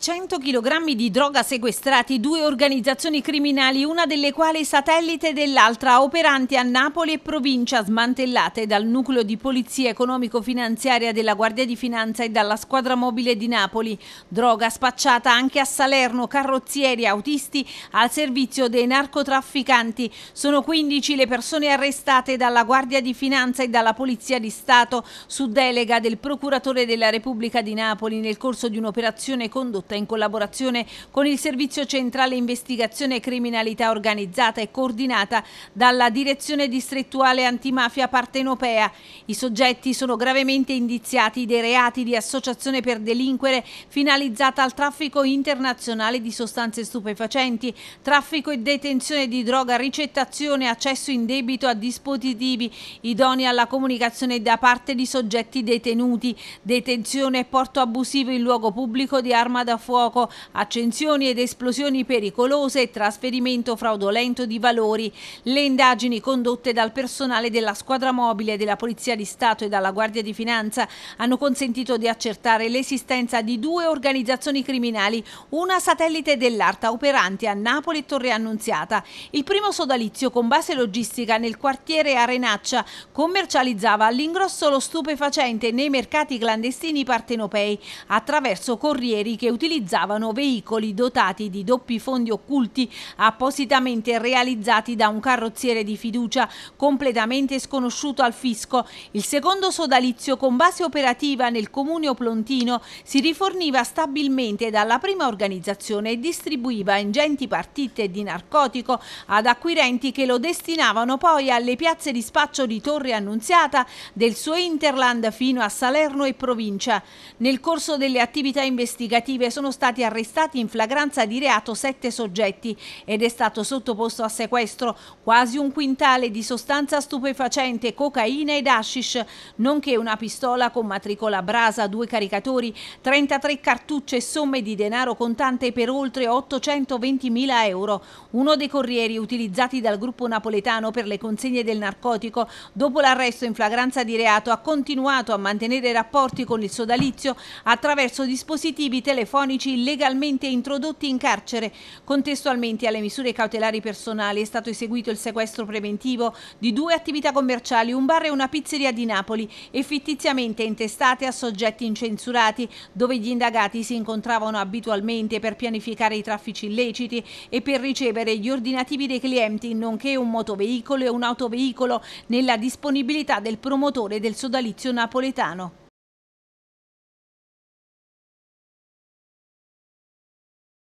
100 kg di droga sequestrati, due organizzazioni criminali, una delle quali satellite dell'altra, operanti a Napoli e provincia, smantellate dal nucleo di polizia economico-finanziaria della Guardia di Finanza e dalla squadra mobile di Napoli. Droga spacciata anche a Salerno, carrozzieri, autisti al servizio dei narcotrafficanti. Sono 15 le persone arrestate dalla Guardia di Finanza e dalla Polizia di Stato su delega del Procuratore della Repubblica di Napoli nel corso di un'operazione condotta condotta in collaborazione con il Servizio Centrale Investigazione Criminalità Organizzata e coordinata dalla Direzione Distrettuale Antimafia Partenopea. I soggetti sono gravemente indiziati dei reati di associazione per delinquere finalizzata al traffico internazionale di sostanze stupefacenti, traffico e detenzione di droga, ricettazione, accesso in debito a dispositivi idoni alla comunicazione da parte di soggetti detenuti, detenzione e porto abusivo in luogo pubblico di arma da fuoco, accensioni ed esplosioni pericolose e trasferimento fraudolento di valori. Le indagini condotte dal personale della squadra mobile della Polizia di Stato e dalla Guardia di Finanza hanno consentito di accertare l'esistenza di due organizzazioni criminali, una satellite dell'Arta operante a Napoli e Torre Annunziata. Il primo sodalizio con base logistica nel quartiere Arenaccia commercializzava all'ingrosso lo stupefacente nei mercati clandestini partenopei attraverso corrieri che utilizzavano utilizzavano veicoli dotati di doppi fondi occulti appositamente realizzati da un carrozziere di fiducia completamente sconosciuto al fisco. Il secondo sodalizio con base operativa nel comune oplontino si riforniva stabilmente dalla prima organizzazione e distribuiva ingenti partite di narcotico ad acquirenti che lo destinavano poi alle piazze di spaccio di Torre Annunziata, del suo Interland fino a Salerno e provincia. Nel corso delle attività investigative sono sono stati arrestati in flagranza di reato sette soggetti ed è stato sottoposto a sequestro quasi un quintale di sostanza stupefacente, cocaina ed hashish, nonché una pistola con matricola brasa, due caricatori, 33 cartucce e somme di denaro contante per oltre 820.000 euro. Uno dei corrieri utilizzati dal gruppo napoletano per le consegne del narcotico, dopo l'arresto in flagranza di reato, ha continuato a mantenere rapporti con il sodalizio attraverso dispositivi telefonici elettronici illegalmente introdotti in carcere. Contestualmente alle misure cautelari personali è stato eseguito il sequestro preventivo di due attività commerciali, un bar e una pizzeria di Napoli, e fittiziamente intestate a soggetti incensurati, dove gli indagati si incontravano abitualmente per pianificare i traffici illeciti e per ricevere gli ordinativi dei clienti, nonché un motoveicolo e un autoveicolo, nella disponibilità del promotore del sodalizio napoletano.